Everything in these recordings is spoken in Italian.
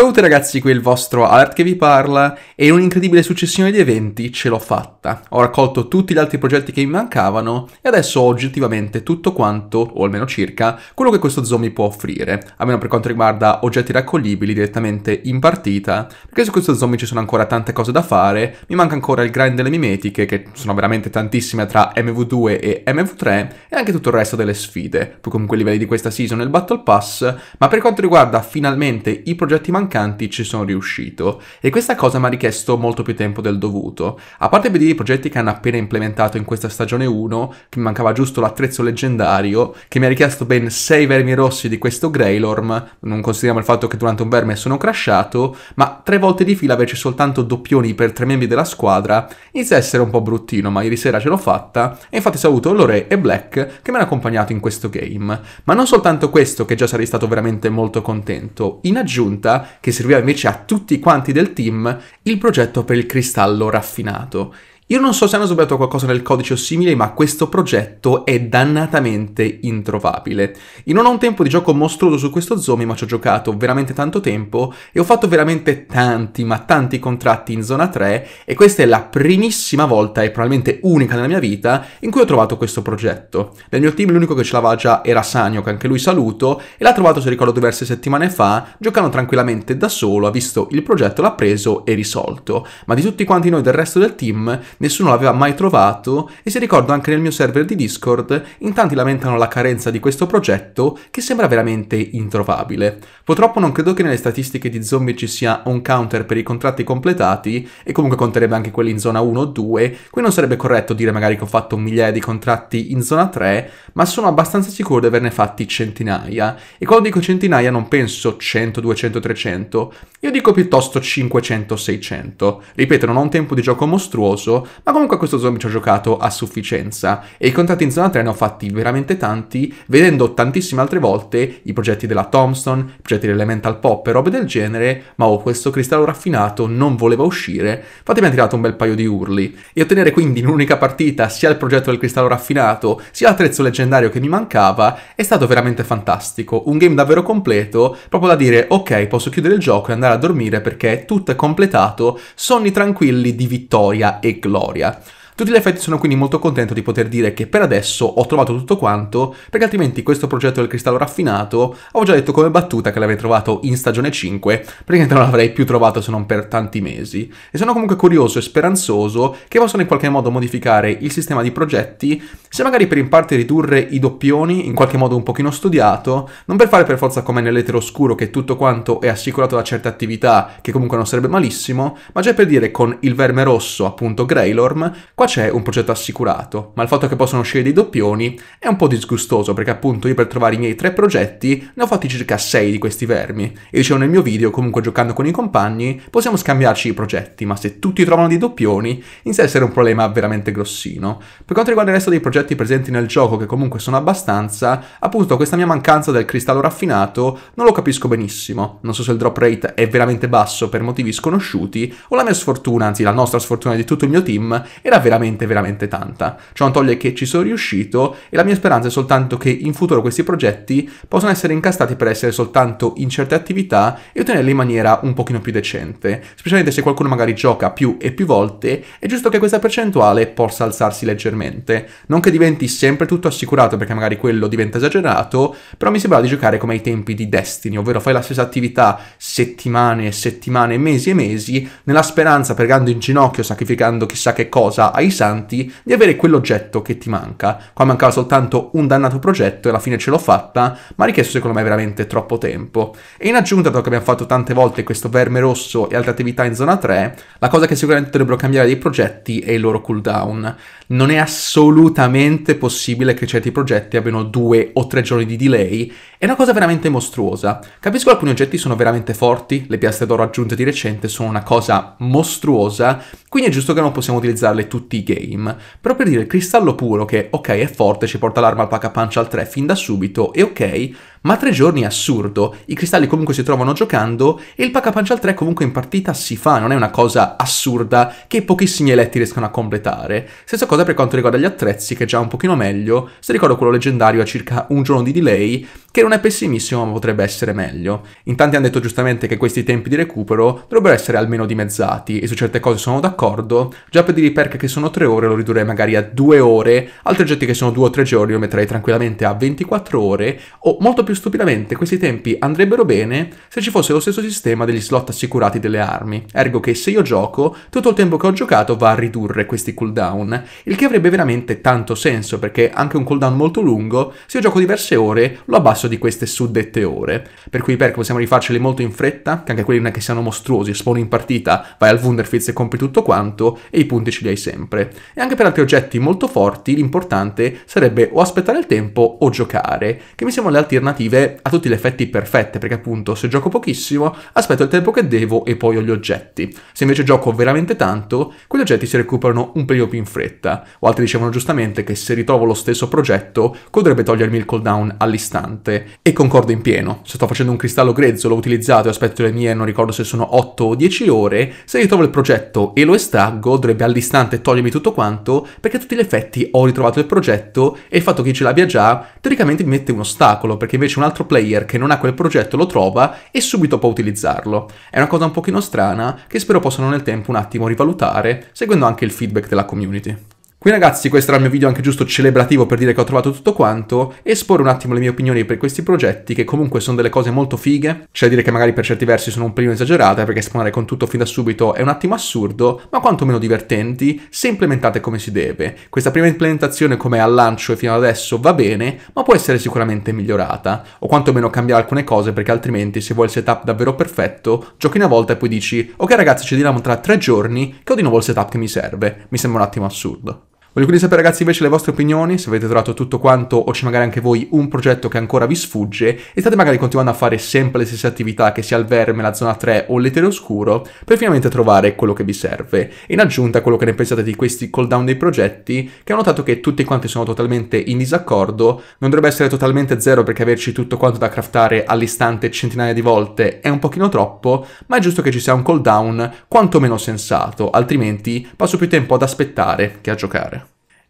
Ciao a tutti ragazzi, qui è il vostro Art che vi parla e in un'incredibile successione di eventi ce l'ho fatta. Ho raccolto tutti gli altri progetti che mi mancavano e adesso ho oggettivamente tutto quanto, o almeno circa, quello che questo zombie può offrire, almeno per quanto riguarda oggetti raccoglibili direttamente in partita, perché su questo zombie ci sono ancora tante cose da fare, mi manca ancora il grind delle mimetiche, che sono veramente tantissime tra MV2 e MV3, e anche tutto il resto delle sfide, più comunque i livelli di questa season e il Battle Pass, ma per quanto riguarda finalmente i progetti mancanti, mancanti ci sono riuscito e questa cosa mi ha richiesto molto più tempo del dovuto. A parte vedere i progetti che hanno appena implementato in questa stagione 1, che mi mancava giusto l'attrezzo leggendario, che mi ha richiesto ben 6 vermi rossi di questo Greylorm, non consideriamo il fatto che durante un verme sono crashato, ma tre volte di fila averci soltanto doppioni per tre membri della squadra inizia a essere un po' bruttino, ma ieri sera ce l'ho fatta e infatti saluto Lore e Black che mi hanno accompagnato in questo game. Ma non soltanto questo che già sarei stato veramente molto contento, in aggiunta che serviva invece a tutti quanti del team, il progetto per il cristallo raffinato, io non so se hanno sbagliato qualcosa nel codice o simile, ma questo progetto è dannatamente introvabile. Io non ho un tempo di gioco mostruoso su questo zombie, ma ci ho giocato veramente tanto tempo e ho fatto veramente tanti, ma tanti contratti in zona 3 e questa è la primissima volta e probabilmente unica nella mia vita in cui ho trovato questo progetto. Nel mio team l'unico che ce l'aveva già era Sanio, che anche lui saluto, e l'ha trovato, se ricordo, diverse settimane fa, giocando tranquillamente da solo, ha visto il progetto, l'ha preso e risolto. Ma di tutti quanti noi del resto del team nessuno l'aveva mai trovato e se ricordo anche nel mio server di Discord in tanti lamentano la carenza di questo progetto che sembra veramente introvabile. Purtroppo non credo che nelle statistiche di zombie ci sia un counter per i contratti completati e comunque conterebbe anche quelli in zona 1 o 2, qui non sarebbe corretto dire magari che ho fatto migliaia di contratti in zona 3, ma sono abbastanza sicuro di averne fatti centinaia e quando dico centinaia non penso 100, 200, 300, io dico piuttosto 500, 600. Ripeto, non ho un tempo di gioco mostruoso, ma comunque questo zombie ci ho giocato a sufficienza e i contatti in zona 3 ne ho fatti veramente tanti, vedendo tantissime altre volte i progetti della Thompson, i progetti dell'Elemental Pop e robe del genere, ma ho oh, questo cristallo raffinato non voleva uscire, infatti mi ha tirato un bel paio di urli. E ottenere quindi in un'unica partita sia il progetto del cristallo raffinato, sia l'attrezzo leggendario che mi mancava, è stato veramente fantastico, un game davvero completo, proprio da dire ok posso chiudere il gioco e andare a dormire perché tutto è completato, sonni tranquilli di vittoria e gloria gloria tutti gli effetti sono quindi molto contento di poter dire che per adesso ho trovato tutto quanto, perché altrimenti questo progetto del cristallo raffinato avevo già detto come battuta che l'avrei trovato in stagione 5, praticamente non l'avrei più trovato se non per tanti mesi. E sono comunque curioso e speranzoso che possano in qualche modo modificare il sistema di progetti, se magari per in parte ridurre i doppioni, in qualche modo un pochino studiato, non per fare per forza come nell'etero oscuro che tutto quanto è assicurato da certe attività, che comunque non sarebbe malissimo, ma già per dire con il verme rosso, appunto Greylorm, qua c'è un progetto assicurato, ma il fatto che possano uscire dei doppioni è un po' disgustoso perché appunto io per trovare i miei tre progetti ne ho fatti circa sei di questi vermi e dicevo nel mio video comunque giocando con i compagni possiamo scambiarci i progetti ma se tutti trovano dei doppioni inizia a essere un problema veramente grossino. Per quanto riguarda il resto dei progetti presenti nel gioco che comunque sono abbastanza, appunto questa mia mancanza del cristallo raffinato non lo capisco benissimo, non so se il drop rate è veramente basso per motivi sconosciuti o la mia sfortuna, anzi la nostra sfortuna di tutto il mio team era veramente veramente veramente tanta. Ciò non toglie che ci sono riuscito e la mia speranza è soltanto che in futuro questi progetti possano essere incastrati per essere soltanto in certe attività e ottenerli in maniera un pochino più decente, specialmente se qualcuno magari gioca più e più volte, è giusto che questa percentuale possa alzarsi leggermente, non che diventi sempre tutto assicurato perché magari quello diventa esagerato, però mi sembra di giocare come ai tempi di Destiny, ovvero fai la stessa attività settimane e settimane, mesi e mesi, nella speranza, pregando in ginocchio, sacrificando chissà che cosa ai santi di avere quell'oggetto che ti manca. Qua mancava soltanto un dannato progetto e alla fine ce l'ho fatta, ma ha richiesto secondo me veramente troppo tempo. E in aggiunta, dato che abbiamo fatto tante volte questo verme rosso e altre attività in zona 3, la cosa che sicuramente dovrebbero cambiare dei progetti è il loro cooldown. Non è assolutamente possibile che certi progetti abbiano due o tre giorni di delay, è una cosa veramente mostruosa. Capisco che alcuni oggetti sono veramente forti, le piastre d'oro aggiunte di recente sono una cosa mostruosa, quindi è giusto che non possiamo utilizzarle tutte tutti i game, però per dire il cristallo puro che ok è forte, ci porta l'arma al pack a punch al 3 fin da subito e ok ma tre giorni è assurdo, i cristalli comunque si trovano giocando e il pacca Punch al 3 comunque in partita si fa, non è una cosa assurda che pochissimi eletti riescono a completare. Stessa cosa per quanto riguarda gli attrezzi, che è già un pochino meglio, se ricordo quello leggendario a circa un giorno di delay, che non è pessimissimo ma potrebbe essere meglio. In tanti hanno detto giustamente che questi tempi di recupero dovrebbero essere almeno dimezzati e su certe cose sono d'accordo, già per i reperk che sono 3 ore lo ridurrei magari a 2 ore, altri oggetti che sono 2 o 3 giorni lo metterei tranquillamente a 24 ore o molto più più stupidamente questi tempi andrebbero bene se ci fosse lo stesso sistema degli slot assicurati delle armi, ergo che se io gioco, tutto il tempo che ho giocato va a ridurre questi cooldown, il che avrebbe veramente tanto senso perché anche un cooldown molto lungo, se io gioco diverse ore, lo abbasso di queste suddette ore, per cui perché possiamo rifarceli molto in fretta, che anche quelli non è che siano mostruosi, spawn in partita, vai al Wunderfitz e compri tutto quanto e i punti ce li hai sempre. E anche per altri oggetti molto forti l'importante sarebbe o aspettare il tempo o giocare, che mi sembrano le alternative narrative a tutti gli effetti perfette, perché appunto se gioco pochissimo aspetto il tempo che devo e poi ho gli oggetti. Se invece gioco veramente tanto, quegli oggetti si recuperano un periodo più in fretta. O altri dicevano giustamente che se ritrovo lo stesso progetto, potrebbe togliermi il cooldown all'istante. E concordo in pieno. Se sto facendo un cristallo grezzo, l'ho utilizzato e aspetto le mie, non ricordo se sono 8 o 10 ore, se ritrovo il progetto e lo estraggo, dovrebbe all'istante togliermi tutto quanto, perché a tutti gli effetti ho ritrovato il progetto e il fatto che ce l'abbia già, teoricamente mi mette un ostacolo, perché invece invece un altro player che non ha quel progetto lo trova e subito può utilizzarlo. È una cosa un pochino strana che spero possano nel tempo un attimo rivalutare, seguendo anche il feedback della community. Qui ragazzi questo era il mio video anche giusto celebrativo per dire che ho trovato tutto quanto, esporre un attimo le mie opinioni per questi progetti che comunque sono delle cose molto fighe, cioè dire che magari per certi versi sono un pelino esagerate perché spawnare con tutto fin da subito è un attimo assurdo, ma quantomeno divertenti se implementate come si deve. Questa prima implementazione come al lancio e fino ad adesso va bene, ma può essere sicuramente migliorata, o quantomeno cambiare alcune cose perché altrimenti se vuoi il setup davvero perfetto, giochi una volta e poi dici ok ragazzi ci vediamo tra tre giorni che ho di nuovo il setup che mi serve, mi sembra un attimo assurdo. Voglio quindi sapere ragazzi invece le vostre opinioni, se avete trovato tutto quanto o c'è magari anche voi un progetto che ancora vi sfugge e state magari continuando a fare sempre le stesse attività che sia il verme, la zona 3 o l'etere oscuro per finalmente trovare quello che vi serve. In aggiunta a quello che ne pensate di questi call down dei progetti che ho notato che tutti quanti sono totalmente in disaccordo, non dovrebbe essere totalmente zero perché averci tutto quanto da craftare all'istante centinaia di volte è un pochino troppo, ma è giusto che ci sia un call down quantomeno sensato, altrimenti passo più tempo ad aspettare che a giocare.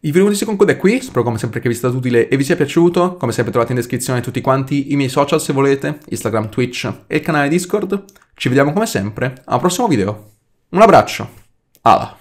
Il video di si Code è qui, spero come sempre che vi sia stato utile e vi sia piaciuto, come sempre trovate in descrizione tutti quanti i miei social se volete, Instagram, Twitch e il canale Discord. Ci vediamo come sempre al prossimo video. Un abbraccio, alla!